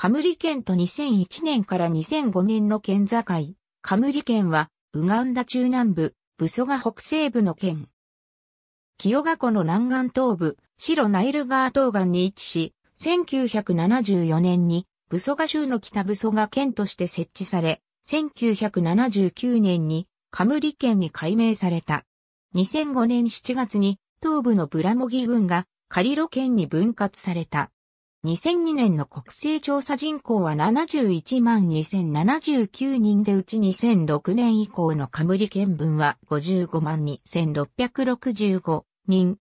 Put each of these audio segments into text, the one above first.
カムリ県と2001年から2005年の県境、カムリ県は、ウガンダ中南部、ブソガ北西部の県。清賀湖の南岸東部、白ナイル川東岸に位置し、1974年に、ブソガ州の北ブソガ県として設置され、1979年に、カムリ県に改名された。2005年7月に、東部のブラモギ郡が、カリロ県に分割された。2002年の国勢調査人口は71万2079人でうち2006年以降のカムリ県分は55万2665人。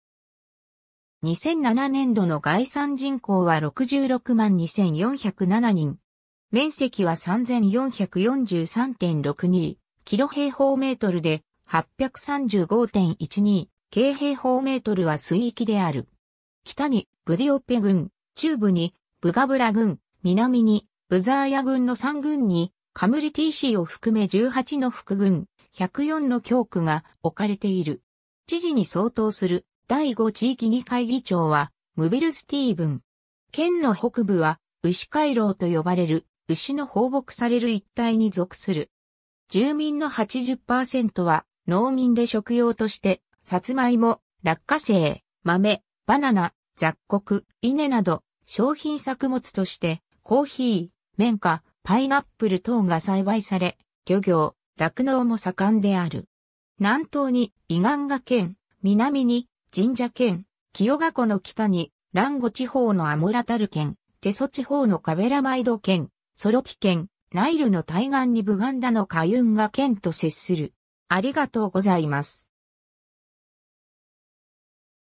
2007年度の概算人口は66万2407人。面積は3443.62キロ平方メートルで835.12京平方メートルは水域である。北にブディオペ郡、中部にブガブラ軍、南にブザーヤ軍の3軍にカムリ TC を含め18の副軍、104の教区が置かれている。知事に相当する第5地域議会議長はムビル・スティーブン。県の北部は牛回廊と呼ばれる牛の放牧される一帯に属する。住民の80%は農民で食用として、さつまいも、落花生、豆、バナナ、雑穀、稲など商品作物として、コーヒー、綿花、パイナップル等が栽培され、漁業、酪農も盛んである。南東に伊岸賀県、南に神社県、清賀湖の北に蘭ゴ地方のアモラタル県、テソ地方のカベラマイド県、ソロキ県、ナイルの対岸にブガンダのカユンガ県と接する。ありがとうございます。